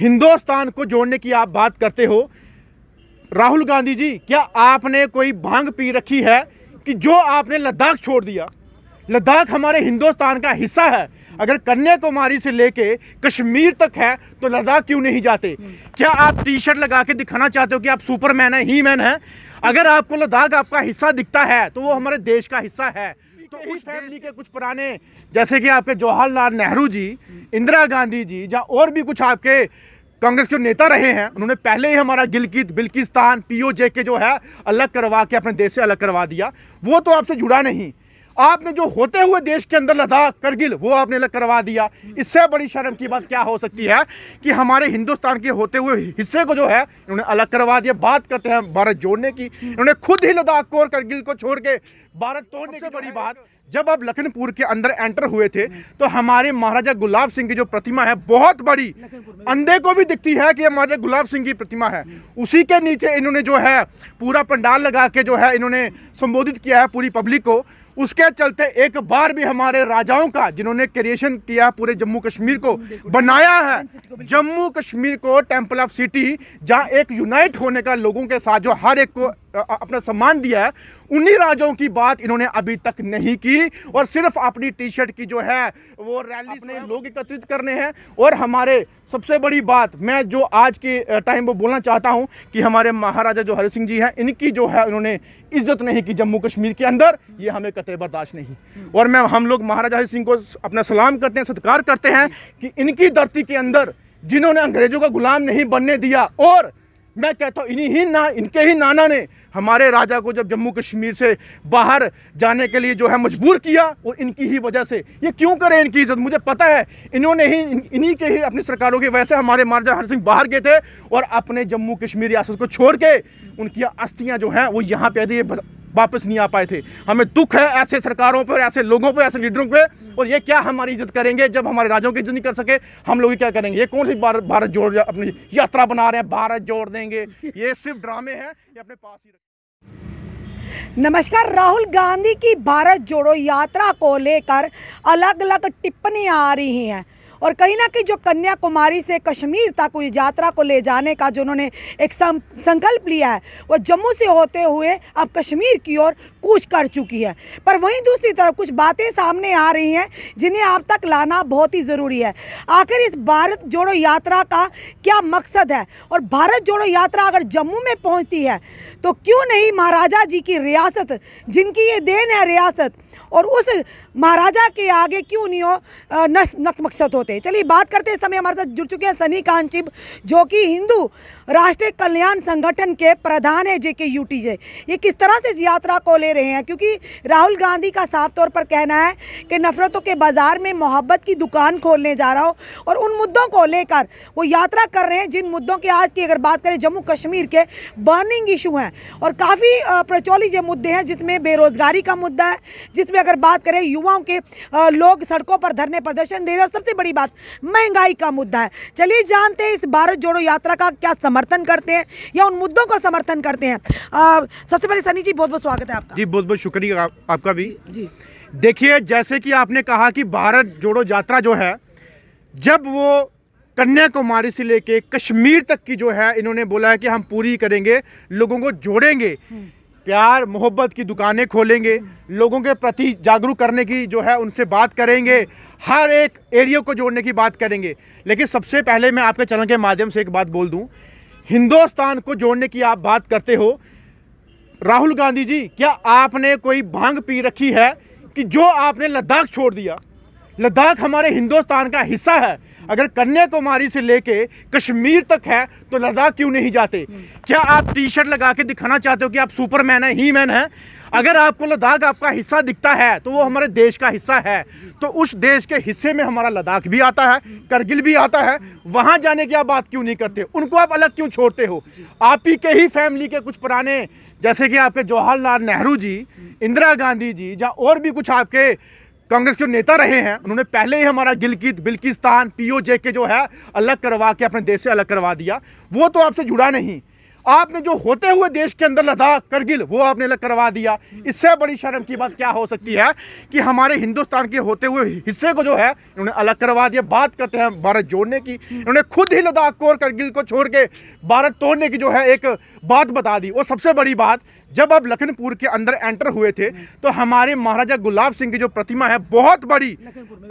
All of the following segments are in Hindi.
हिंदुस्तान को जोड़ने की आप बात करते हो राहुल गांधी जी क्या आपने कोई भांग पी रखी है कि जो आपने लद्दाख छोड़ दिया लद्दाख हमारे हिंदुस्तान का हिस्सा है अगर कन्याकुमारी से लेके कश्मीर तक है तो लद्दाख क्यों नहीं जाते क्या आप टी शर्ट लगा के दिखाना चाहते हो कि आप सुपरमैन है ही मैन है अगर आपको लद्दाख आपका हिस्सा दिखता है तो वो हमारे देश का हिस्सा है तो उस फैमिली के कुछ पुराने जैसे कि आपके जवाहरलाल नेहरू जी इंदिरा गांधी जी या और भी कुछ आपके कांग्रेस के नेता रहे हैं उन्होंने पहले ही हमारा गिलकित बिल्किस्तान पीओजे के जो है अलग करवा के अपने देश से अलग करवा दिया वो तो आपसे जुड़ा नहीं आपने जो होते हुए देश के अंदर लद्दाख करगिल वो आपने अलग करवा दिया इससे बड़ी शर्म की बात क्या हो सकती है कि हमारे हिंदुस्तान के होते हुए हिस्से को जो है इन्होंने अलग करवा दिया बात करते हैं भारत जोड़ने की इन्होंने खुद ही लद्दाख को और करगिल को छोड़ के भारत तो सबसे बड़ी बात जब आप लखनपुर के अंदर एंटर हुए थे तो हमारे महाराजा गुलाब सिंह की जो प्रतिमा है बहुत बड़ी अंधे को भी दिखती है कि महाराजा गुलाब सिंह की प्रतिमा है उसी के नीचे इन्होंने जो है पूरा पंडाल लगा के जो है इन्होंने संबोधित किया है पूरी पब्लिक को उसके चलते एक बार भी हमारे राजाओं का जिन्होंने क्रिएशन किया पूरे जम्मू कश्मीर को बनाया है जम्मू कश्मीर को टेम्पल ऑफ सिटी जहाँ एक यूनाइट होने का लोगों के साथ जो हर एक को अपना सम्मान दिया है उन्हीं राजाओं की बात इन्होंने अभी तक नहीं की और सिर्फ अपनी टी शर्ट की जो है वो रैली अपने लोग एकत्रित करने हैं और हमारे सबसे बड़ी बात मैं जो आज के टाइम वो बोलना चाहता हूँ कि हमारे महाराजा जो हरि सिंह जी हैं इनकी जो है उन्होंने इज्जत नहीं की जम्मू कश्मीर के अंदर ये हमें कतः बर्दाश्त नहीं और मैं हम लोग महाराजा हरि सिंह को अपना सलाम करते हैं सत्कार करते हैं कि इनकी धरती के अंदर जिन्होंने अंग्रेजों का गुलाम नहीं बनने दिया और मैं कहता हूँ इन्हीं ही ना इनके ही नाना ने हमारे राजा को जब जम्मू कश्मीर से बाहर जाने के लिए जो है मजबूर किया और इनकी ही वजह से ये क्यों करें इनकी इज्जत मुझे पता है इन्होंने ही इन्हीं के ही अपनी सरकारों की वजह से हमारे महाराजा हर सिंह बाहर गए थे और अपने जम्मू कश्मीर रियासत को छोड़ के उनकी अस्थियाँ जो हैं वो यहाँ पे थी वापस नहीं आ पाए थे हमें दुख है ऐसे सरकारों पर ऐसे लोगों पर ऐसे लीडरों पर और ये क्या हमारी इज्जत करेंगे जब हमारे राजाओं की इज्जत नहीं कर सके हम लोग क्या करेंगे ये कौन सी भारत जोड़ अपनी यात्रा बना रहे हैं भारत जोड़ देंगे ये सिर्फ ड्रामे हैं ये अपने पास ही नमस्कार राहुल गांधी की भारत जोड़ो यात्रा को लेकर अलग अलग टिप्पणियां आ रही हैं और कहीं ना कहीं जो कन्याकुमारी से कश्मीर तक हुई यात्रा को ले जाने का जो उन्होंने एक संकल्प लिया है वह जम्मू से होते हुए अब कश्मीर की ओर कुछ कर चुकी है पर वहीं दूसरी तरफ कुछ बातें सामने आ रही हैं जिन्हें आप तक लाना बहुत ही ज़रूरी है आखिर इस भारत जोड़ो यात्रा का क्या मकसद है और भारत जोड़ो यात्रा अगर जम्मू में पहुंचती है तो क्यों नहीं महाराजा जी की रियासत जिनकी ये देन है रियासत और उस महाराजा के आगे क्यों नहीं हो नकमकसद होते चलिए बात करते समय हमारे साथ जुड़ चुके हैं सनी कांचिब जो कि हिंदू राष्ट्रीय कल्याण संगठन के प्रधान है जेके यूटीजे ये किस तरह से इस यात्रा को ले रहे हैं क्योंकि राहुल गांधी का साफ तौर पर कहना है कि नफ़रतों के बाज़ार में मोहब्बत की दुकान खोलने जा रहा हो और उन मुद्दों को लेकर वो यात्रा कर रहे हैं जिन मुद्दों की आज की अगर बात करें जम्मू कश्मीर के बर्निंग इशू हैं और काफ़ी प्रचोलित ये मुद्दे हैं जिसमें बेरोज़गारी का मुद्दा है जिसमें अगर बात करें युवाओं के लोग सड़कों पर धरने प्रदर्शन दे रहे हैं और सबसे बड़ी बात महंगाई का मुद्दा है चलिए जानते हैं इस भारत जोड़ो यात्रा का क्या समर्थन करते हैं या उन मुद्दों का समर्थन करते हैं सबसे पहले सनी जी बहुत बहुत स्वागत है आपका जी बहुत बहुत शुक्रिया आप, आपका भी जी देखिए जैसे कि आपने कहा कि भारत जोड़ो यात्रा जो है जब वो कन्याकुमारी से लेके कश्मीर तक की जो है इन्होंने बोला है कि हम पूरी करेंगे लोगों को जोड़ेंगे हम्म। प्यार मोहब्बत की दुकानें खोलेंगे लोगों के प्रति जागरूक करने की जो है उनसे बात करेंगे हर एक एरिया को जोड़ने की बात करेंगे लेकिन सबसे पहले मैं आपके चैनल के माध्यम से एक बात बोल दूं हिंदुस्तान को जोड़ने की आप बात करते हो राहुल गांधी जी क्या आपने कोई भांग पी रखी है कि जो आपने लद्दाख छोड़ दिया लद्दाख हमारे हिंदुस्तान का हिस्सा है अगर कन्याकुमारी से लेके कश्मीर तक है तो लद्दाख क्यों नहीं जाते क्या आप टी शर्ट लगा के दिखाना चाहते हो कि आप सुपरमैन है ही मैन है अगर आपको लद्दाख आपका हिस्सा दिखता है तो वो हमारे देश का हिस्सा है तो उस देश के हिस्से में हमारा लद्दाख भी आता है करगिल भी आता है वहाँ जाने की आप बात क्यों नहीं करते उनको आप अलग क्यों छोड़ते हो आप ही के ही फैमिली के कुछ पुराने जैसे कि आपके जवाहरलाल नेहरू जी इंदिरा गांधी जी या और भी कुछ आपके कांग्रेस के नेता रहे हैं उन्होंने पहले ही हमारा गिलगित बिल्किस्तान पीओजे के जो है अलग करवा के अपने देश से अलग करवा दिया वो तो आपसे जुड़ा नहीं आपने जो होते हुए देश के अंदर लद्दाख करगिल वो आपने करवा दिया इससे बड़ी शर्म की बात क्या हो सकती है कि हमारे हिंदुस्तान के होते हुए हिस्से को जो है इन्होंने अलग करवा दिया बात करते हैं भारत जोड़ने की इन्होंने खुद ही लद्दाख को और करगिल को छोड़ के भारत तोड़ने की जो है एक बात बता दी और सबसे बड़ी बात जब आप लखनपुर के अंदर एंटर हुए थे तो हमारे महाराजा गुलाब सिंह की जो प्रतिमा है बहुत बड़ी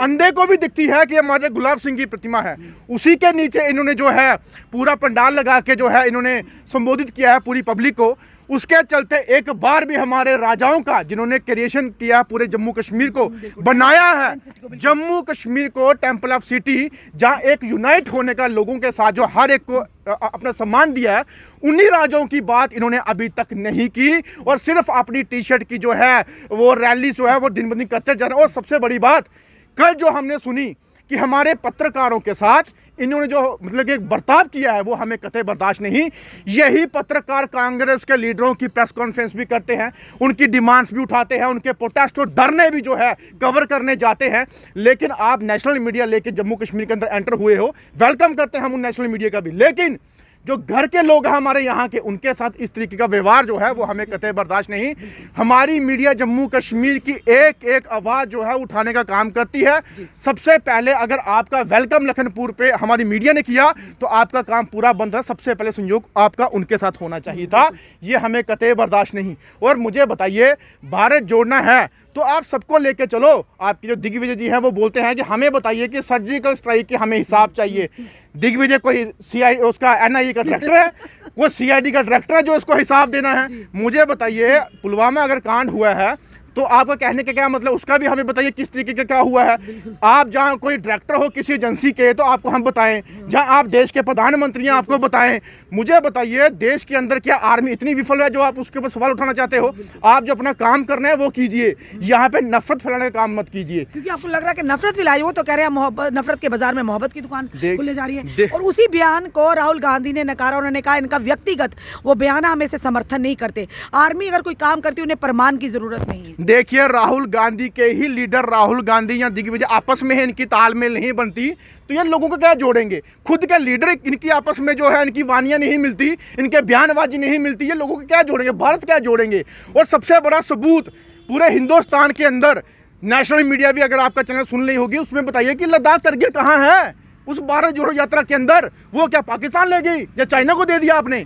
अंधे को भी दिखती है कि महाराजा गुलाब सिंह की प्रतिमा है उसी के नीचे इन्होंने जो है पूरा पंडाल लगा के जो है इन्होंने संबोधित किया है पूरी पब्लिक को उसके चलते एक बार भी हमारे राजाओं का जिन्होंने क्रिएशन किया पूरे जम्मू कश्मीर को बनाया है जम्मू कश्मीर को टेम्पल ऑफ सिटी जहाँ एक यूनाइट होने का लोगों के साथ जो हर एक को अपना सम्मान दिया है उन्हीं राजाओं की बात इन्होंने अभी तक नहीं की और सिर्फ अपनी टी शर्ट की जो है वो रैली जो है वो दिन ब दिन करते जा रहे हैं और सबसे बड़ी बात कल जो हमने सुनी कि हमारे पत्रकारों के साथ इन्होंने जो मतलब एक बर्ताव किया है वो हमें कतई बर्दाश्त नहीं यही पत्रकार कांग्रेस के लीडरों की प्रेस कॉन्फ्रेंस भी करते हैं उनकी डिमांड्स भी उठाते हैं उनके प्रोटेस्ट और धरने भी जो है कवर करने जाते हैं लेकिन आप नेशनल मीडिया लेके जम्मू कश्मीर के अंदर एंटर हुए हो वेलकम करते हैं हम उन नेशनल मीडिया का भी लेकिन जो घर के लोग हैं हमारे यहाँ के उनके साथ इस तरीके का व्यवहार जो है वो हमें कतः बर्दाश्त नहीं हमारी मीडिया जम्मू कश्मीर की एक एक आवाज़ जो है उठाने का काम करती है सबसे पहले अगर आपका वेलकम लखनपुर पे हमारी मीडिया ने किया तो आपका काम पूरा बंद रहा सबसे पहले संयोग आपका उनके साथ होना चाहिए था ये हमें कतः बर्दाश्त नहीं और मुझे बताइए भारत जोड़ना है तो आप सबको लेके चलो आपके जो दिग्विजय जी हैं वो बोलते हैं कि हमें बताइए कि सर्जिकल स्ट्राइक के हमें हिसाब चाहिए दिग्विजय कोई सीआई उसका एनआईए e का डायरेक्टर है वो डी का डायरेक्टर है जो उसको हिसाब देना है मुझे बताइए पुलवामा अगर कांड हुआ है तो आपका कहने का क्या मतलब उसका भी हमें बताइए किस तरीके का क्या हुआ है आप जहाँ कोई डायरेक्टर हो किसी एजेंसी के तो आपको हम बताएं जहाँ आप देश के प्रधानमंत्री हैं आपको बताएं मुझे बताइए देश के अंदर क्या आर्मी इतनी विफल है जो आप उसके ऊपर सवाल उठाना चाहते हो आप जो अपना काम करना है वो कीजिए यहाँ पे नफरत फैलाने का काम मत कीजिए क्योंकि आपको लग रहा है कि नफरत फैलाई हो तो कह रहे हैं नफरत के बाजार में मोहब्बत की दुकान खुलने जा रही है और उसी बयान को राहुल गांधी ने नकारा उन्होंने कहा इनका व्यक्तिगत वो बयान हम इसे समर्थन नहीं करते आर्मी अगर कोई काम करती है उन्हें प्रमाण की जरूरत नहीं है देखिए राहुल गांधी के ही लीडर राहुल गांधी या दिग्विजय आपस में है इनकी तालमेल नहीं बनती तो ये लोगों को क्या जोड़ेंगे खुद के लीडर इनकी आपस में जो है इनकी वानियाँ नहीं मिलती इनके बयानबाजी नहीं मिलती ये लोगों को क्या जोड़ेंगे भारत क्या जोड़ेंगे और सबसे बड़ा सबूत पूरे हिंदुस्तान के अंदर नेशनल मीडिया भी अगर आपका चैनल सुन रही होगी उसमें बताइए कि लद्दाख करगिल कहाँ है उस भारत जोड़ो यात्रा के अंदर वो क्या पाकिस्तान ले गई या चाइना को दे दिया आपने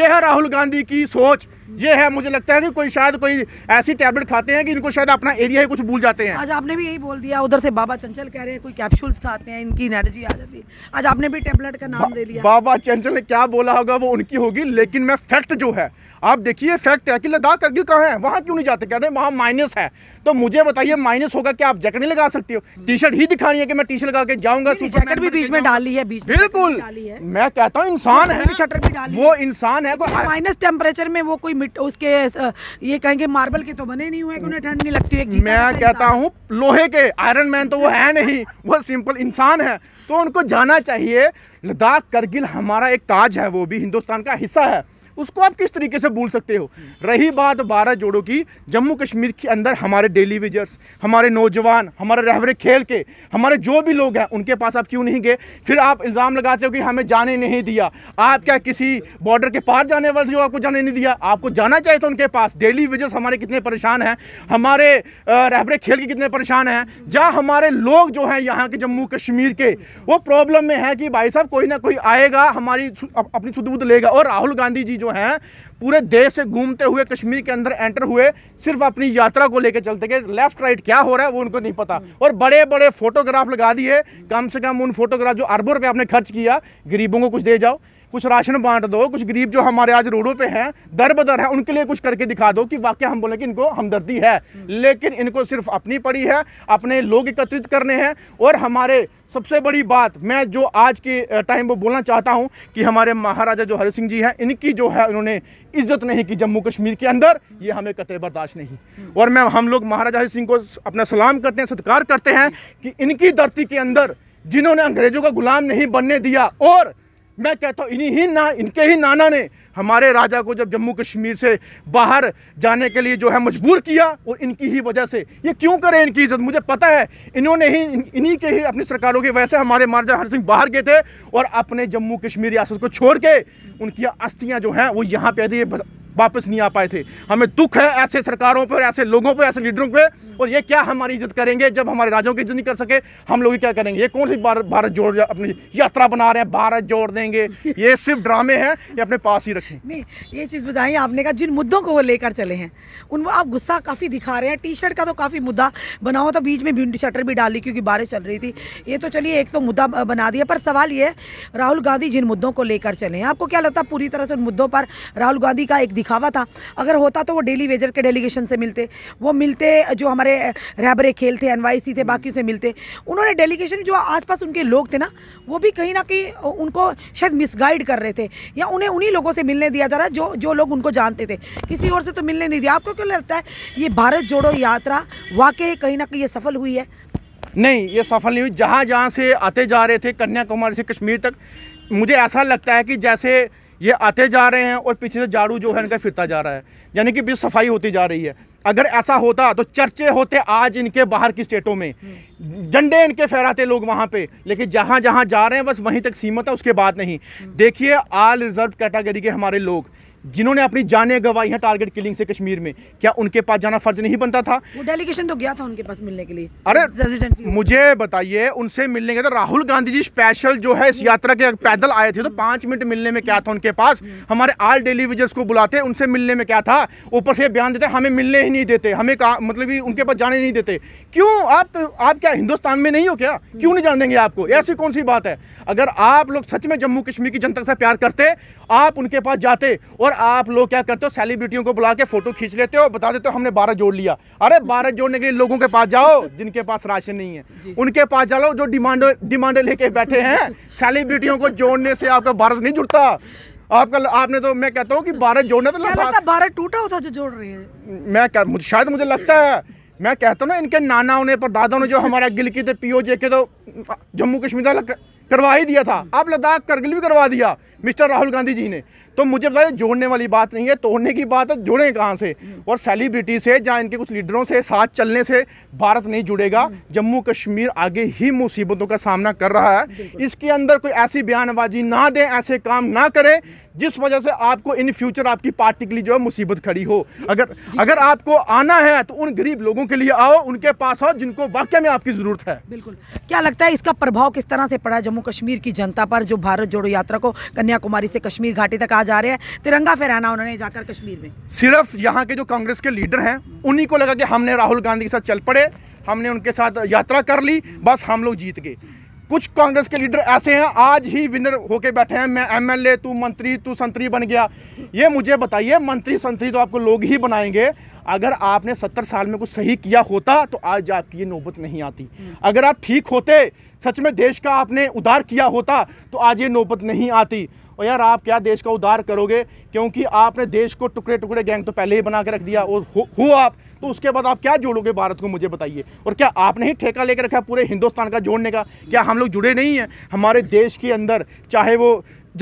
ये है राहुल गांधी की सोच ये है मुझे लगता है कि कोई शायद कोई ऐसी टैबलेट खाते हैं कि इनको शायद अपना एरिया ही कुछ भूल जाते हैं आज आपने भी यही बोल दिया उधर से बाबा चंचल कह रहे हैं कोई कैप्सूल्स खाते हैं इनकी एनर्जी आ जाती है आज आपने भी टैबलेट का नाम दे लिया बाबा चंचल ने क्या बोला होगा वो उनकी होगी लेकिन मैं फैक्ट जो है आप देखिए फैक्ट है कि लद्दाख करगिल कहाँ है वहाँ क्यों नहीं जाते कहते हैं वहाँ माइनस है तो मुझे बताइए माइनस होगा कि आप जैकेट नहीं लगा सकते हो टी शर्ट ही दिखानी है कि मैं टी शर्ट लगा के जाऊंगा जैकेट भी बीच में डाली है बीच बिल्कुल मैं कहता हूँ इंसान है वो इंसान है माइनस टेम्परेचर में वो कोई मिट उसके ये कहेंगे मार्बल के तो बने नहीं हुए कि उन्हें ठंड नहीं लगती है मैं कहता हूँ लोहे के आयरन मैन तो वो है नहीं वो सिंपल इंसान है तो उनको जाना चाहिए लद्दाख करगिल हमारा एक ताज है वो भी हिंदुस्तान का हिस्सा है उसको आप किस तरीके से भूल सकते हो रही बात बारह जोड़ों की जम्मू कश्मीर के अंदर हमारे डेली विजर्स हमारे नौजवान हमारे रहवरे खेल के हमारे जो भी लोग हैं उनके पास आप क्यों नहीं गए फिर आप इल्ज़ाम लगाते हो कि हमें जाने नहीं दिया आप क्या किसी बॉर्डर के पार जाने वाले आपको जाने नहीं दिया आपको जाना चाहिए तो उनके पास डेली विजर्स हमारे कितने परेशान हैं हमारे रहबरे खेल के कितने परेशान हैं जहाँ हमारे लोग जो हैं यहाँ के जम्मू कश्मीर के वो प्रॉब्लम में है कि भाई साहब कोई ना कोई आएगा हमारी अपनी सुदबुद लेगा और राहुल गांधी जी जो é पूरे देश से घूमते हुए कश्मीर के अंदर एंटर हुए सिर्फ अपनी यात्रा को लेकर चलते गए लेफ्ट राइट क्या हो रहा है वो उनको नहीं पता हम्म। और बड़े बड़े फोटोग्राफ लगा दिए कम से कम उन फोटोग्राफ जो अरबों रुपये आपने खर्च किया गरीबों को कुछ दे जाओ कुछ राशन बांट दो कुछ गरीब जो हमारे आज रोडों पे हैं दर बदर हैं उनके लिए कुछ करके दिखा दो कि वाक्य हम बोलें कि इनको हमदर्दी है हम्म। लेकिन इनको सिर्फ अपनी पड़ी है अपने लोग एकत्रित करने हैं और हमारे सबसे बड़ी बात मैं जो आज के टाइम वो बोलना चाहता हूँ कि हमारे महाराजा जो हरि सिंह जी हैं इनकी जो है उन्होंने इज्जत नहीं की जम्मू कश्मीर के अंदर ये हमें कतई बर्दाश्त नहीं और मैं हम लोग महाराजा हरि सिंह को अपना सलाम करते हैं सत्कार करते हैं कि इनकी धरती के अंदर जिन्होंने अंग्रेज़ों का गुलाम नहीं बनने दिया और मैं कहता हूँ इन्हीं ही ना इनके ही नाना ने हमारे राजा को जब जम्मू कश्मीर से बाहर जाने के लिए जो है मजबूर किया और इनकी ही वजह से ये क्यों करें इनकी इज्जत मुझे पता है इन्होंने ही इन्हीं के ही अपनी सरकारों की वजह से हमारे महाराजा हर सिंह बाहर गए थे और अपने जम्मू कश्मीर रियासत को छोड़ के उनकी अस्थियाँ जो हैं वो यहाँ पे है वापस नहीं आ पाए थे हमें दुख है ऐसे सरकारों पर ऐसे लोगों पर ऐसे लीडरों पे और ये क्या हमारी इज्जत करेंगे जब हमारे राज्यों की इज्जत नहीं कर सके हम लोग क्या करेंगे ये कौन सी भारत जोड़ अपनी यात्रा बना रहे हैं भारत जोड़ देंगे ये सिर्फ ड्रामे हैं ये अपने पास ही रखें नहीं ये चीज़ बताइए आपने कहा जिन मुद्दों को वो लेकर चले हैं उन आप गुस्सा काफ़ी दिखा रहे हैं टी शर्ट का तो काफ़ी मुद्दा बनाओ तो बीच में शटर भी डाली क्योंकि बारिश चल रही थी ये तो चलिए एक तो मुद्दा बना दिया पर सवाल ये है राहुल गांधी जिन मुद्दों को लेकर चले हैं आपको क्या लगता है पूरी तरह से उन मुद्दों पर राहुल गांधी का एक दिखावा था अगर होता तो वो डेली वेजर के डेलीगेशन से मिलते वो मिलते जो हमारे रैबरे खेल थे एन थे बाकी से मिलते उन्होंने डेलीगेशन जो आसपास उनके लोग थे ना वो भी कहीं ना कहीं उनको शायद मिसगाइड कर रहे थे या उन्हें उन्हीं लोगों से मिलने दिया जा रहा है जो जो लोग उनको जानते थे किसी और से तो मिलने नहीं दिया आपको क्यों लगता है ये भारत जोड़ो यात्रा वाकई कहीं ना कहीं ये सफल हुई है नहीं ये सफल नहीं हुई जहाँ जहाँ से आते जा रहे थे कन्याकुमारी से कश्मीर तक मुझे ऐसा लगता है कि जैसे ये आते जा रहे हैं और पीछे से झाड़ू जो है इनका फिरता जा रहा है यानी कि बीच सफाई होती जा रही है अगर ऐसा होता तो चर्चे होते आज इनके बाहर की स्टेटों में झंडे इनके फहराते लोग वहाँ पे लेकिन जहाँ जहाँ जा रहे हैं बस वहीं तक सीमित है उसके बाद नहीं देखिए आल रिजर्व कैटेगरी के हमारे लोग जिन्होंने अपनी जाने गवाई हैं टारगेट किलिंग से कश्मीर में क्या उनके पास जाना फर्ज नहीं बनता था वो डेलीगेशन तो गया था उनके पास मिलने के लिए अरे मुझे बताइए उनसे मिलने गया था तो राहुल गांधी जी स्पेशल जो है इस यात्रा के पैदल आए थे तो पांच मिनट मिलने में क्या था उनके पास हमारे आल टेलीविजन को बुलाते उनसे मिलने में क्या था ऊपर से बयान देते हमें मिलने ही नहीं देते हमें मतलब उनके पास जाने नहीं देते क्यों आप आप क्या हिंदुस्तान में नहीं हो क्या क्यों नहीं जान देंगे आपको ऐसी कौन सी बात है अगर आप लोग सच में जम्मू कश्मीर की जनता से प्यार करते आप उनके पास जाते और और आप लोग क्या करते हो सेलिब्रिटियों को बुला के फोटो खींच लेते हो बता देते हो हमने बारह जोड़ लिया अरे बारह जोड़ने के लिए लोगों के पास जाओ जिनके पास राशन नहीं है उनके पास जाओ जो डिमांड डिमांड लेके बैठे हैं सेलिब्रिटियों को जोड़ने से आपका भारत नहीं जुड़ता आपका आपने तो मैं कहता हूँ कि भारत जोड़ना तो लगता भारत टूटा होता जो जोड़ रही है मैं कह, शायद मुझे लगता है मैं कहता हूँ ना इनके नाना होने पर दादा ने जो हमारा गिलकी थे पीओजे के तो जम्मू कश्मीर का करवा ही दिया था आप लद्दाख करगिल भी करवा दिया मिस्टर राहुल गांधी जी ने तो मुझे बताया जोड़ने वाली बात नहीं है तोड़ने की बात है जुड़े कहाँ से और सेलिब्रिटी से जहाँ इनके कुछ लीडरों से साथ चलने से भारत नहीं जुड़ेगा जम्मू कश्मीर आगे ही मुसीबतों का सामना कर रहा है इसके अंदर कोई ऐसी बयानबाजी ना दें ऐसे काम ना करें जिस वजह से आपको इन फ्यूचर आपकी पार्टी के लिए जो है मुसीबत खड़ी हो अगर अगर आपको आना है तो उन गरीब लोगों के लिए आओ उनके पास आओ जिनको वाक्य में आपकी जरूरत है बिल्कुल क्या लगता है इसका प्रभाव किस तरह से पड़ा जम्मू जम्मू कश्मीर की जनता पर जो भारत जोड़ो यात्रा को कन्याकुमारी से कश्मीर घाटी तक आ जा रहे हैं तिरंगा फहराना उन्होंने जाकर कश्मीर में सिर्फ यहाँ के जो कांग्रेस के लीडर हैं उन्हीं को लगा कि हमने राहुल गांधी के साथ चल पड़े हमने उनके साथ यात्रा कर ली बस हम लोग जीत गए कुछ कांग्रेस के लीडर ऐसे हैं आज ही विनर होके बैठे हैं मैं एमएलए तू मंत्री तू संतरी बन गया ये मुझे बताइए मंत्री संतरी तो आपको लोग ही बनाएंगे अगर आपने सत्तर साल में कुछ सही किया होता तो आज आपकी ये नौबत नहीं आती अगर आप ठीक होते सच में देश का आपने उधार किया होता तो आज ये नौबत नहीं आती और यार आप क्या देश का उधार करोगे क्योंकि आपने देश को टुकड़े टुकड़े गैंग तो पहले ही बना के रख दिया और हो, हो आप तो उसके बाद आप क्या जोड़ोगे भारत को मुझे बताइए और क्या आपने ही ठेका लेकर रखा पूरे हिंदुस्तान का जोड़ने का क्या हम लोग जुड़े नहीं हैं हमारे देश के अंदर चाहे वो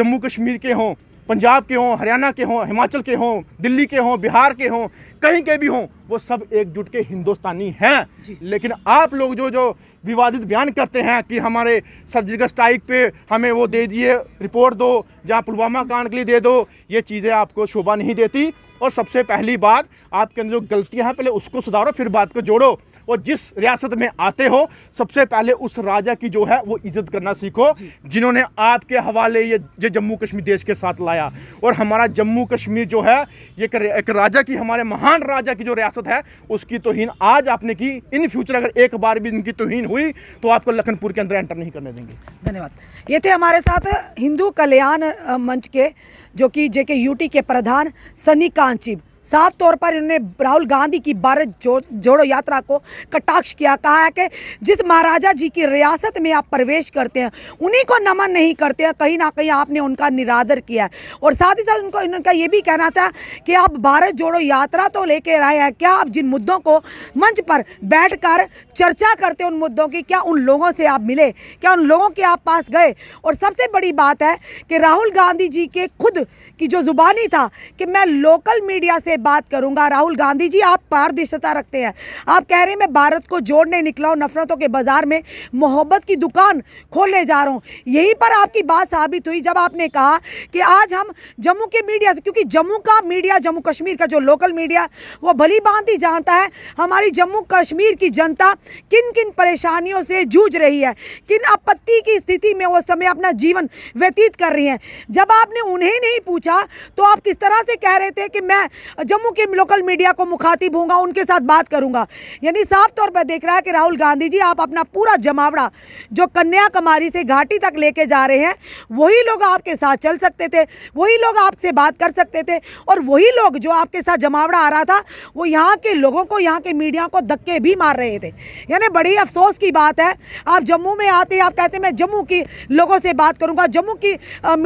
जम्मू कश्मीर के हों पंजाब के हों हरियाणा के हों हिमाचल के हों दिल्ली के हों बिहार के हों कहीं के भी हों वो सब एकजुट के हिंदुस्तानी हैं लेकिन आप लोग जो जो विवादित बयान करते हैं कि हमारे सर्जिकल स्ट्राइक पे हमें वो दे दिए रिपोर्ट दो या पुलवामा कांड के लिए दे दो ये चीज़ें आपको शोभा नहीं देती और सबसे पहली बात आपके अंदर जो गलतियां हैं पहले उसको सुधारो फिर बात को जोड़ो और जिस रियासत में आते हो सबसे पहले उस राजा की जो है वो इज्जत करना सीखो जिन्होंने आपके हवाले ये ये जम्मू कश्मीर देश के साथ लाया और हमारा जम्मू कश्मीर जो है ये एक राजा की हमारे महान राजा की जो रियासत सांसद है उसकी तोहन आज आपने की इन फ्यूचर अगर एक बार भी इनकी तोहन हुई तो आपको लखनपुर के अंदर एंटर नहीं करने देंगे धन्यवाद ये थे हमारे साथ हिंदू कल्याण मंच के जो कि जेके यूटी के प्रधान सनी कांचिब साफ तौर पर इन्होंने राहुल गांधी की भारत जो, जोड़ो यात्रा को कटाक्ष किया कहा है कि जिस महाराजा जी की रियासत में आप प्रवेश करते हैं उन्हीं को नमन नहीं करते हैं कहीं ना कहीं आपने उनका निरादर किया है और साथ ही साथ उनको इनका ये भी कहना था कि आप भारत जोड़ो यात्रा तो लेके आए हैं क्या आप जिन मुद्दों को मंच पर बैठ चर्चा करते उन मुद्दों की क्या उन लोगों से आप मिले क्या उन लोगों के आप पास गए और सबसे बड़ी बात है कि राहुल गांधी जी के खुद की जो ज़ुबानी था कि मैं लोकल मीडिया से बात करूंगा राहुल गांधी जी आप पारदर्शिता रखते हैं आप कह रहे हैं मैं भारत को जोड़ने निकला हूँ नफरतों के बाज़ार में मोहब्बत की दुकान खोलने जा रहा हूँ यहीं पर आपकी बात साबित हुई जब आपने कहा कि आज हम जम्मू के मीडिया से क्योंकि जम्मू का मीडिया जम्मू कश्मीर का जो लोकल मीडिया वो भली बांध जानता है हमारी जम्मू कश्मीर की जनता किन किन परेशानियों से जूझ रही है किन आपत्ति की स्थिति में वो समय अपना जीवन व्यतीत कर रही है जब आपने उन्हें नहीं पूछा तो आप किस तरह से कह रहे थे कि मैं जम्मू के लोकल मीडिया को मुखातिब हूँगा उनके साथ बात करूँगा यानी साफ तौर पर देख रहा है कि राहुल गांधी जी आप अपना पूरा जमावड़ा जो कन्याकुमारी से घाटी तक लेके जा रहे हैं वही लोग आपके साथ चल सकते थे वही लोग आपसे बात कर सकते थे और वही लोग जो आपके साथ जमावड़ा आ रहा था वो यहाँ के लोगों को यहाँ के मीडिया को धक्के भी मार रहे थे यानी बड़ी अफसोस की बात है आप जम्मू में आते आप कहते मैं जम्मू की लोगों से बात करूँगा जम्मू की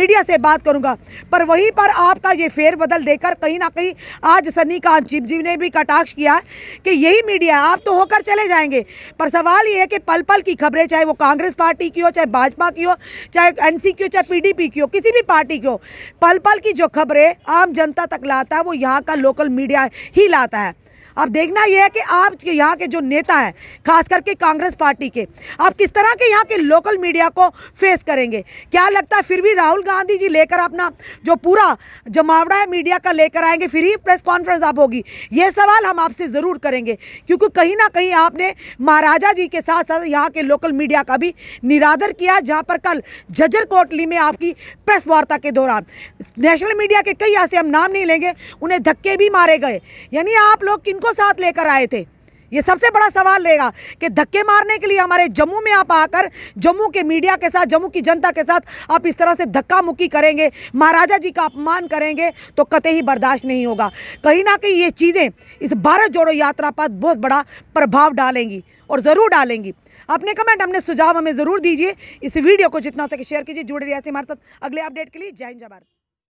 मीडिया से बात करूँगा पर वहीं पर आपका ये फेरबदल देकर कहीं ना कहीं आज कांत चिप जी ने भी कटाक्ष किया है कि यही मीडिया आप तो होकर चले जाएंगे पर सवाल ये है कि पल पल की खबरें चाहे वो कांग्रेस पार्टी की हो चाहे भाजपा की हो चाहे एन की हो चाहे पीडीपी की हो किसी भी पार्टी की हो पल पल की जो खबरें आम जनता तक लाता है वो यहाँ का लोकल मीडिया ही लाता है अब देखना यह है कि आप यहाँ के जो नेता हैं खास करके कांग्रेस पार्टी के आप किस तरह के यहाँ के लोकल मीडिया को फेस करेंगे क्या लगता है फिर भी राहुल गांधी जी लेकर अपना जो पूरा जमावड़ा है मीडिया का लेकर आएंगे फिर ही प्रेस कॉन्फ्रेंस आप होगी ये सवाल हम आपसे ज़रूर करेंगे क्योंकि कहीं ना कहीं आपने महाराजा जी के साथ साथ यहाँ के लोकल मीडिया का भी निरादर किया जहाँ पर कल जजर कोटली में आपकी प्रेस वार्ता के दौरान नेशनल मीडिया के कई ऐसे हम नाम नहीं लेंगे उन्हें धक्के भी मारे गए यानी आप लोग किन को साथ लेकर आए थे ये सबसे बड़ा सवाल रहेगा कि धक्के मारने के लिए हमारे जम्मू में आप आकर जम्मू के मीडिया के साथ जम्मू की जनता के साथ आप इस तरह से धक्का मुक्की करेंगे महाराजा जी का अपमान करेंगे तो कते ही बर्दाश्त नहीं होगा कहीं ना कहीं ये चीज़ें इस भारत जोड़ो यात्रा पर बहुत बड़ा प्रभाव डालेंगी और ज़रूर डालेंगी अपने कमेंट अपने सुझाव हमें ज़रूर दीजिए इस वीडियो को जितना सके शेयर कीजिए जुड़े ऐसे हमारे साथ अगले अपडेट के लिए जय हिंद जय भारत